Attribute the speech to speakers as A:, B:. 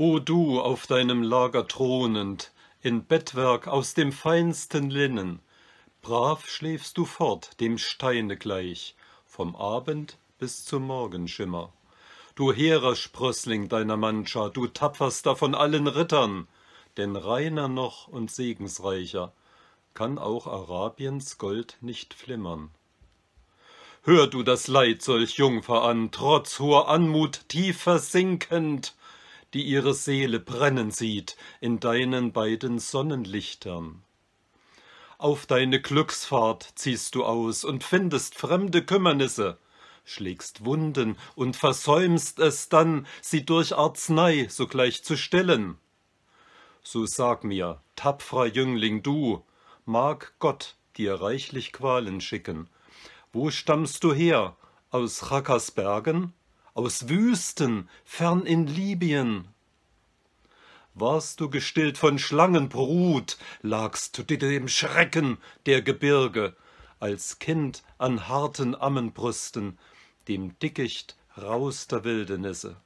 A: o du auf deinem lager thronend in bettwerk aus dem feinsten linnen brav schläfst du fort dem steine gleich vom abend bis zum morgenschimmer du hehrer Sprössling deiner mannschaft du tapferster von allen rittern denn reiner noch und segensreicher kann auch arabiens gold nicht flimmern hör du das leid solch jungfer an trotz hoher anmut tief versinkend die ihre Seele brennen sieht in deinen beiden Sonnenlichtern. Auf deine Glücksfahrt ziehst du aus und findest fremde Kümmernisse, schlägst Wunden und versäumst es dann, sie durch Arznei sogleich zu stillen. So sag mir, tapferer Jüngling du, mag Gott dir reichlich Qualen schicken. Wo stammst du her? Aus Rackers Bergen? aus Wüsten, fern in Libyen. Warst du gestillt von Schlangenbrut, lagst du dir im Schrecken der Gebirge, als Kind an harten Ammenbrüsten, dem Dickicht rauster Wildernisse.